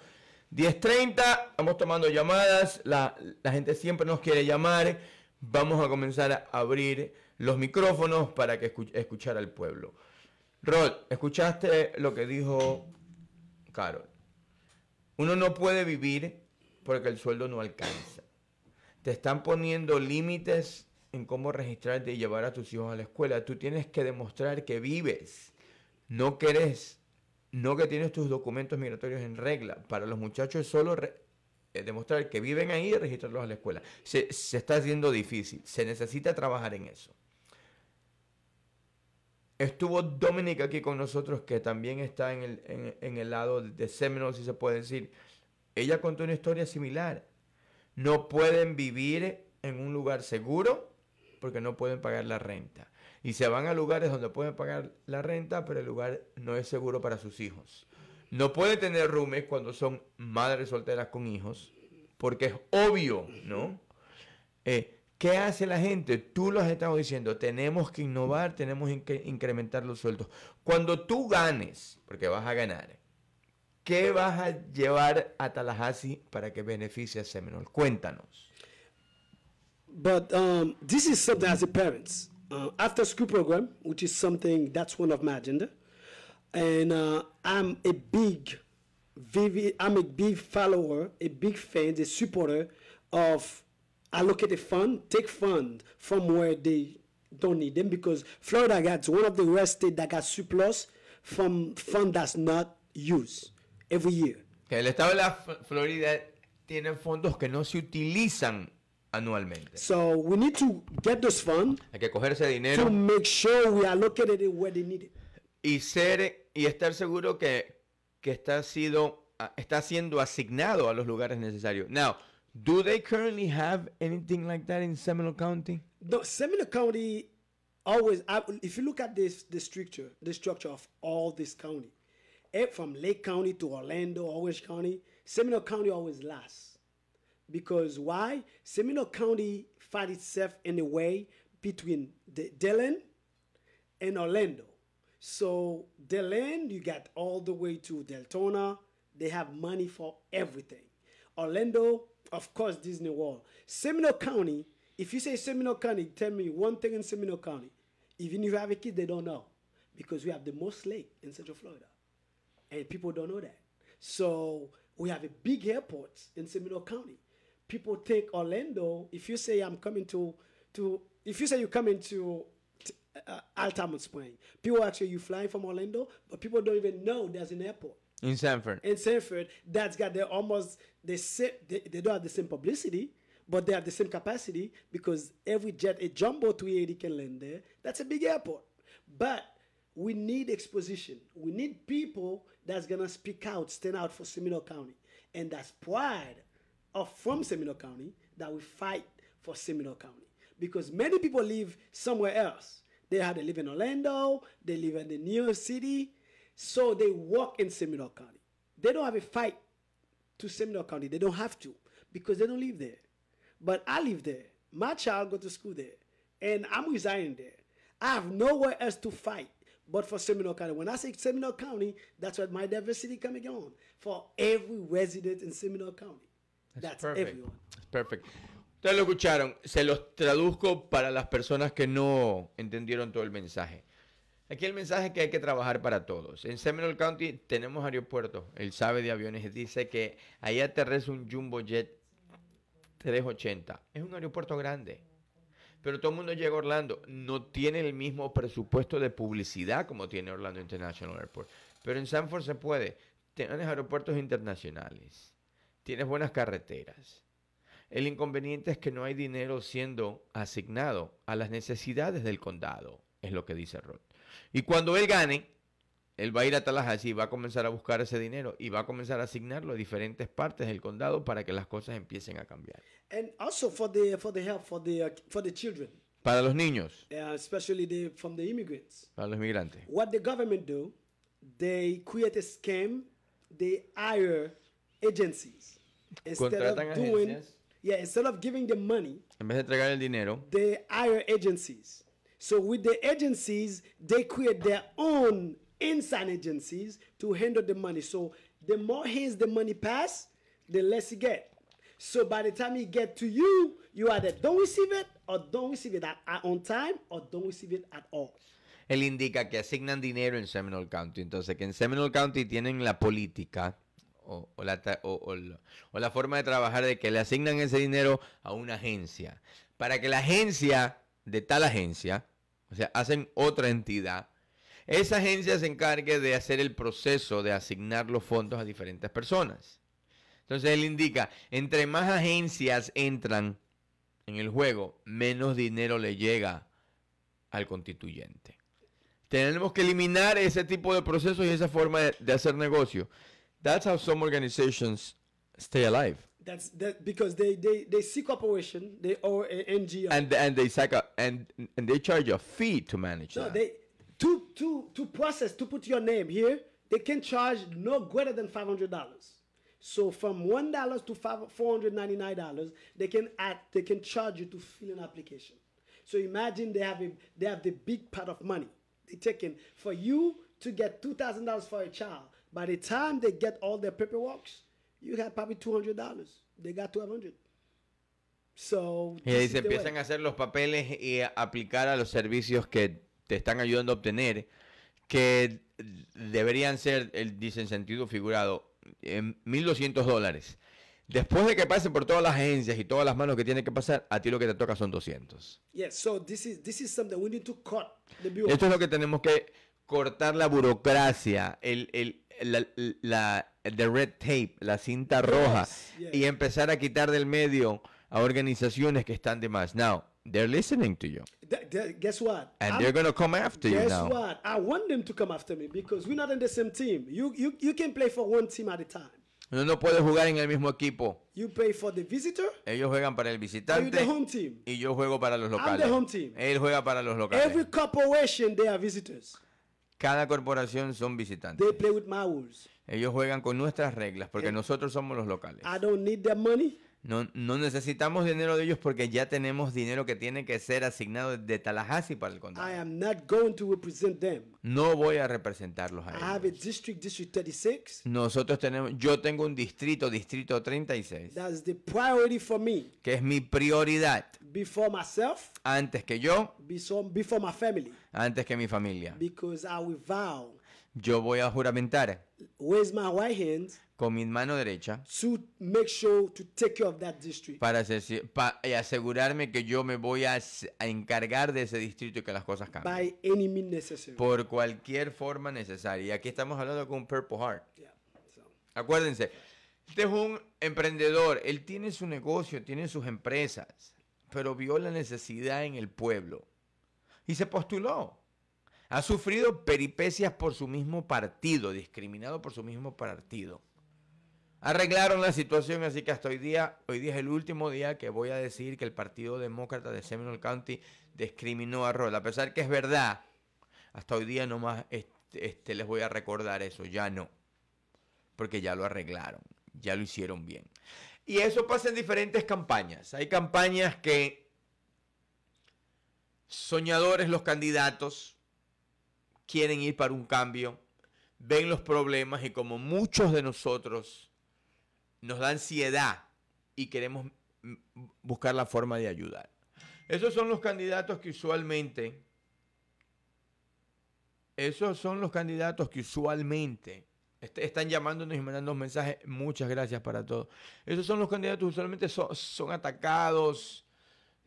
10.30, estamos tomando llamadas, la, gente siempre nos quiere llamar, vamos a comenzar a abrir los micrófonos para que escuchar al pueblo. Rod, escuchaste lo que dijo Carol. Uno no puede vivir porque el sueldo no alcanza. Te están poniendo límites en cómo registrarte y llevar a tus hijos a la escuela. Tú tienes que demostrar que vives, no querés no que tienes tus documentos migratorios en regla. Para los muchachos es solo eh, demostrar que viven ahí y registrarlos a la escuela. Se, está haciendo difícil, se necesita trabajar en eso. Estuvo Dominic aquí con nosotros, que también está en el, en el lado de Seminole, si se puede decir. Ella contó una historia similar. No pueden vivir en un lugar seguro porque no pueden pagar la renta y se van a lugares donde pueden pagar la renta, pero el lugar no es seguro para sus hijos. No puede tener rumes cuando son madres solteras con hijos, porque es obvio, ¿no? Eh, ¿Qué hace la gente? Tú lo has estado diciendo, tenemos que innovar, tenemos que incrementar los sueldos. Cuando tú ganes, porque vas a ganar, ¿qué vas a llevar a Tallahassee para que beneficie a Seminole? Cuéntanos. But um, this is something as parents. uh, after school program, which is something that's one of my agenda. And uh, I'm a big, vivid, I'm a big follower, a big fan, a supporter of allocate a fund, take fund from where they don't need them because Florida got one of the worst state that got surplus from fund that's not used every year. Que el estado de la Florida tiene fondos que no se utilizan anualmente. So we need to get this fund Hay que coger ese to make sure we are located where they need it. y ser y estar seguro que, que está sido está siendo asignado a los lugares necesarios. Now, do they currently have anything like that in Seminole County? The Seminole County always, I- if you look at this, the structure, the structure of all this county, eh, from Lake County to Orlando, Orange County, Seminole County always lasts. Because why? Seminole County found itself in a way between the Dillon and Orlando. So Dillon, you got all the way to Deltona. They have money for everything. Orlando, of course, Disney World. Seminole County, if you say Seminole County, tell me one thing in Seminole County. Even if you have a kid, they don't know. Because we have the most lake in Central Florida. And people don't know that. So we have a big airport in Seminole County people think Orlando, if you say I'm coming to, to if you say you're coming to uh, Altamont Spring, people actually you flying from Orlando, but people don't even know there's an airport. In Sanford. In Sanford, that's got they almost they same. They, they don't have the same publicity, but they have the same capacity because every jet, a jumbo 380 can land there. That's a big airport. But we need exposition. We need people that's gonna speak out, stand out for Seminole County, and that's pride are from Seminole County that will fight for Seminole County. Because many people live somewhere else. They either live in Orlando, they live in the New York City, so they work in Seminole County. They don't have a fight to Seminole County. They don't have to because they don't live there. But I live there. My child go to school there, and I'm residing there. I have nowhere else to fight but for Seminole County. When I say Seminole County, that's what my diversity coming on for every resident in Seminole County. That's perfect. Ustedes lo escucharon. Se los traduzco para las personas que no entendieron todo el mensaje. Aquí el mensaje es que hay que trabajar para todos. En Seminole County tenemos aeropuertos. Él sabe de aviones. Dice que ahí aterriza un Jumbo Jet 380. Es un aeropuerto grande. Pero todo el mundo llega a Orlando. No tiene el mismo presupuesto de publicidad como tiene Orlando International Airport. Pero en Sanford se puede. Tienes aeropuertos internacionales tienes buenas carreteras. El inconveniente es que no hay dinero siendo asignado a las necesidades del condado, es lo que dice Roth. Y cuando él gane, él va a ir a Tallahassee y va a comenzar a buscar ese dinero y va a comenzar a asignarlo a diferentes partes del condado para que las cosas empiecen a cambiar. Para los niños. especially from the immigrants. Para los migrantes. What the government do, they create a scheme, they hire agencies. instead of doing, agencias. yeah, instead of giving them money, en vez de entregar el dinero, they hire agencies. So with the agencies, they create their own inside agencies to handle the money. So the more hands the money pass, the less you get. So by the time it get to you, you either don't receive it or don't receive it at, at on time or don't receive it at all. Él indica que asignan dinero en Seminole County. Entonces, que en Seminole County tienen la política o, la, o, la, forma de trabajar de que le asignan ese dinero a una agencia. Para que la agencia de tal agencia, o sea, hacen otra entidad, esa agencia se encargue de hacer el proceso de asignar los fondos a diferentes personas. Entonces él indica, entre más agencias entran en el juego, menos dinero le llega al constituyente. Tenemos que eliminar ese tipo de procesos y esa forma de hacer negocio. That's how some organizations stay alive. That's that because they they they seek operation. They are an NGO and and they sack and and they charge a fee to manage. No, that. they to to to process to put your name here. They can charge no greater than five hundred dollars. So from one dollar to five four hundred ninety nine dollars, they can add they can charge you to fill an application. So imagine they have a they have the big pot of money. They taking for you to get two thousand dollars for a child By the time they get all their paperwork, you probably $200. They got 1200 y ahí se empiezan a hacer los papeles y aplicar a los servicios que te están ayudando a obtener, que deberían ser, dicen dice en sentido figurado, en 1.200 dólares. Después de que pasen por todas las agencias y todas las manos que tienen que pasar, a ti lo que te toca son 200. Esto es lo que tenemos que cortar la burocracia, el, el, la, la the red tape, la cinta roja, y empezar a quitar del medio a organizaciones que están de más. Now, they're listening to you. guess what? And they're going to come after you now. what? I want them to come after me because we're not in the same team. You, you, you can play for one team at a time. no no puede jugar en el mismo equipo. You play for the visitor, Ellos juegan para el visitante. The home team? Y yo juego para los locales. I'm the home team. Él juega para los locales. Every corporation they are visitors. Cada corporación son visitantes. Ellos juegan con nuestras reglas porque eh, nosotros somos los locales. need no, no, necesitamos dinero de ellos porque ya tenemos dinero que tiene que ser asignado de Tallahassee para el condado. No voy a representarlos a ellos. Nosotros tenemos, yo tengo un distrito, distrito 36. Que es mi prioridad. Antes que yo. family. Antes que mi familia. Yo voy a juramentar. my hand con mi mano derecha para asegurarme que yo me voy a, encargar de ese distrito y que las cosas cambien. By Por cualquier forma necesaria. Y aquí estamos hablando con Purple Heart. Acuérdense, este es un emprendedor, él tiene su negocio, tiene sus empresas, pero vio la necesidad en el pueblo y se postuló. Ha sufrido peripecias por su mismo partido, discriminado por su mismo partido. Arreglaron la situación, así que hasta hoy día, hoy día es el último día que voy a decir que el Partido Demócrata de Seminole County discriminó a Roll. A pesar que es verdad, hasta hoy día nomás este, les voy a recordar eso, ya no. Porque ya lo arreglaron, ya lo hicieron bien. Y eso pasa en diferentes campañas. Hay campañas que soñadores los candidatos quieren ir para un cambio, ven los problemas y como muchos de nosotros nos da ansiedad y queremos buscar la forma de ayudar. Esos son los candidatos que usualmente, esos son los candidatos que usualmente este, están llamándonos y mandando mensajes. Muchas gracias para todos. Esos son los candidatos que usualmente son atacados,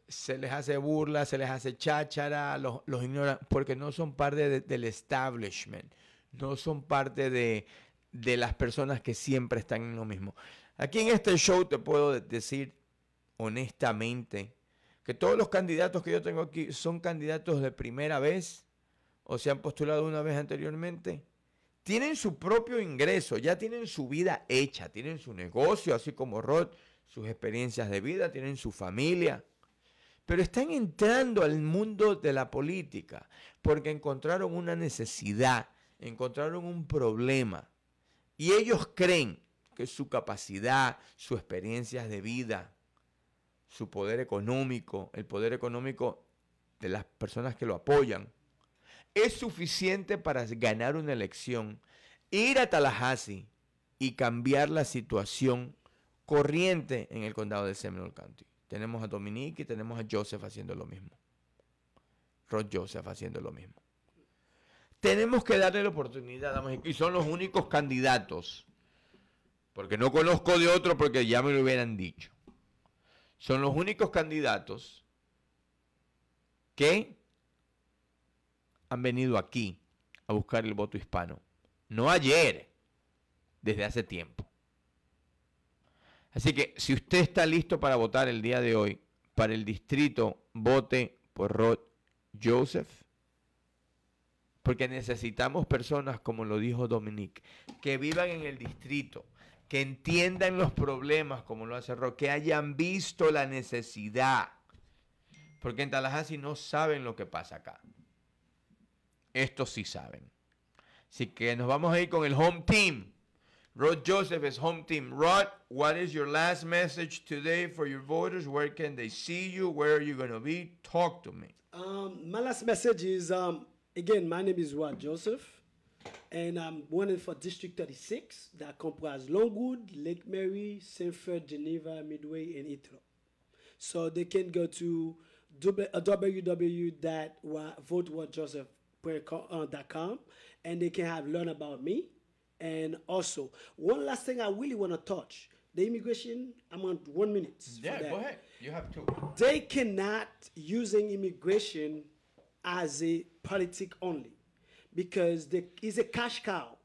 se les hace burla, se les hace cháchara, los, ignoran, porque no son parte del establishment, no son parte de, de las personas que siempre están en lo mismo. Aquí en este show te puedo decir honestamente que todos los candidatos que yo tengo aquí son candidatos de primera vez o se han postulado una vez anteriormente. Tienen su propio ingreso, ya tienen su vida hecha, tienen su negocio, así como Rod, sus experiencias de vida, tienen su familia. Pero están entrando al mundo de la política porque encontraron una necesidad, encontraron un problema. Y ellos creen su capacidad, sus experiencias de vida, su poder económico, el poder económico de las personas que lo apoyan, es suficiente para ganar una elección, ir a Tallahassee y cambiar la situación corriente en el condado de Seminole County. Tenemos a Dominique y tenemos a Joseph haciendo lo mismo. Rod Joseph haciendo lo mismo. Tenemos que darle la oportunidad, y son los únicos candidatos porque no conozco de otro porque ya me lo hubieran dicho. Son los únicos candidatos que han venido aquí a buscar el voto hispano. No ayer, desde hace tiempo. Así que si usted está listo para votar el día de hoy, para el distrito, vote por Rod Joseph. Porque necesitamos personas, como lo dijo Dominique, que vivan en el distrito, que entiendan los problemas como lo hace Rock, que hayan visto la necesidad. Porque en Tallahassee no saben lo que pasa acá. Estos sí saben. Así que nos vamos a ir con el home team. Rod Joseph es home team. Rod, what is your last message today for your voters? Where can they see you? Where are you going to be? Talk to me. Um, my last message is um, again, my name is Rod Joseph. and I'm running for District 36 that comprises Longwood, Lake Mary, Sanford, Geneva, Midway, and Itro. So they can go to www.voteworldjoseph.com uh, uh, and they can have learn about me. And also, one last thing I really want to touch the immigration i'm on one minute yeah go ahead you have two they cannot using immigration as a politic only because the, it's a cash cow.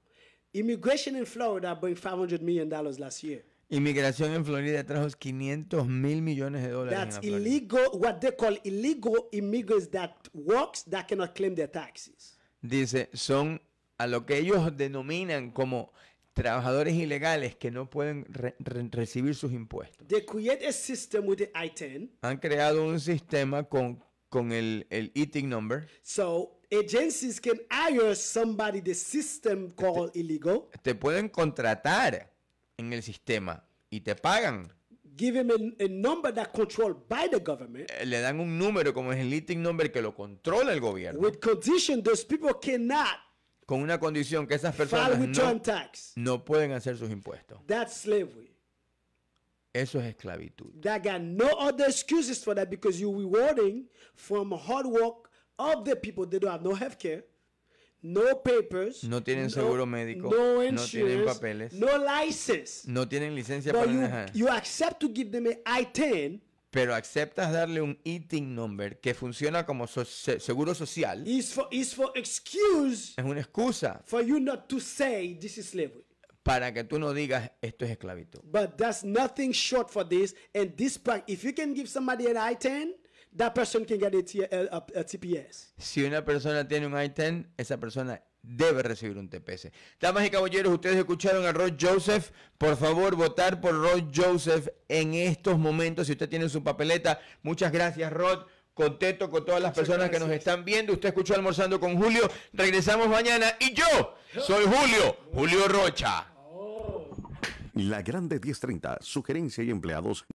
Immigration in Florida brought 500 million dollars last year. Inmigración en Florida trajo 500 mil millones de dólares. That's illegal, what they call illegal immigrants that works that cannot claim their taxes. Dice, son a lo que ellos denominan como trabajadores ilegales que no pueden re re recibir sus impuestos. They create a system with the I-10. Han creado un sistema con, con el, el ITIN number. So agencies can hire somebody the system called te, illegal. Te pueden contratar en el sistema y te pagan. Give him a, number that controlled by the government. Eh, le dan un número como es el listing number que lo controla el gobierno. With condition those people cannot con una condición que esas personas no, tax. no pueden hacer sus impuestos. That's slavery. Eso es esclavitud. That got no other excuses for that because you're rewarding from hard work of the people, they don't have no healthcare, no papers. No tienen seguro médico. No, insurance, no tienen papeles. No license. No tienen licencia But para you, You accept to give them an I-10 pero aceptas darle un eating number que funciona como so seguro social. It's for, it's for excuse es una excusa. For you not to say this is slavery. Para que tú no digas esto es esclavitud. But that's nothing short for this and this if you can give somebody an I-10 si una persona tiene un I-10, esa persona debe recibir un TPS. Damas y caballeros, ustedes escucharon a Rod Joseph. Por favor, votar por Rod Joseph en estos momentos. Si usted tiene su papeleta, muchas gracias, Rod. Contento con todas las personas que nos están viendo. Usted escuchó Almorzando con Julio. Regresamos mañana y yo soy Julio, Julio Rocha. La Grande 1030, sugerencia y empleados.